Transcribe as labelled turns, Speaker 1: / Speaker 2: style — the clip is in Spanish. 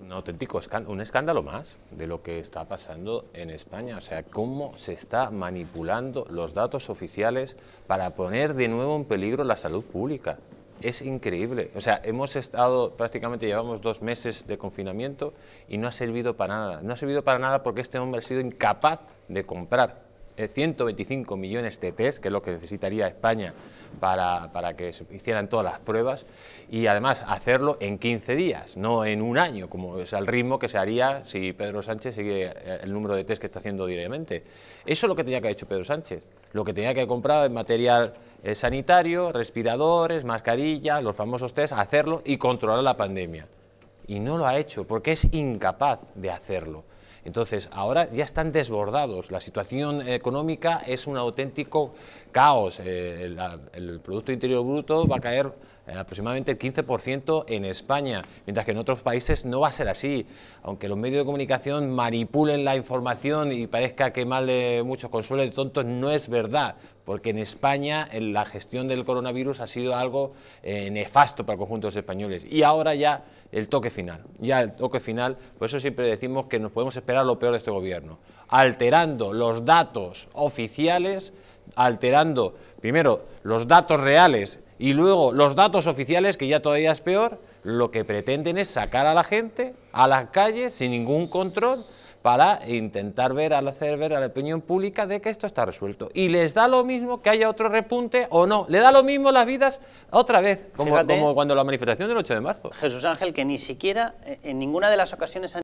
Speaker 1: un auténtico escándalo, un escándalo más de lo que está pasando en España. O sea, cómo se está manipulando los datos oficiales para poner de nuevo en peligro la salud pública. Es increíble. O sea, hemos estado, prácticamente llevamos dos meses de confinamiento y no ha servido para nada. No ha servido para nada porque este hombre ha sido incapaz de comprar 125 eh, millones de test, que es lo que necesitaría España para, para, que se hicieran todas las pruebas, y además hacerlo en 15 días, no en un año, como es el ritmo que se haría si Pedro Sánchez sigue eh, el número de test que está haciendo diariamente. Eso es lo que tenía que haber hecho Pedro Sánchez, lo que tenía que haber comprado en material eh, sanitario, respiradores, mascarillas, los famosos test, hacerlo y controlar la pandemia. Y no lo ha hecho, porque es incapaz de hacerlo. Entonces, ahora ya están desbordados. La situación económica es un auténtico caos. Eh, el Producto Interior Bruto va a caer aproximadamente el 15% en España, mientras que en otros países no va a ser así. Aunque los medios de comunicación manipulen la información y parezca que mal de muchos consuelos de tontos, no es verdad, porque en España la gestión del coronavirus ha sido algo eh, nefasto para el conjunto de españoles. Y ahora ya el toque final, ya el toque final, por eso siempre decimos que nos podemos esperar lo peor de este gobierno, alterando los datos oficiales, alterando primero los datos reales y luego los datos oficiales, que ya todavía es peor, lo que pretenden es sacar a la gente a la calle sin ningún control para intentar ver, al hacer ver a la opinión pública de que esto está resuelto. Y les da lo mismo que haya otro repunte o no. Le da lo mismo las vidas otra vez, como, como cuando la manifestación del 8 de marzo. Jesús Ángel, que ni siquiera eh, en ninguna de las ocasiones han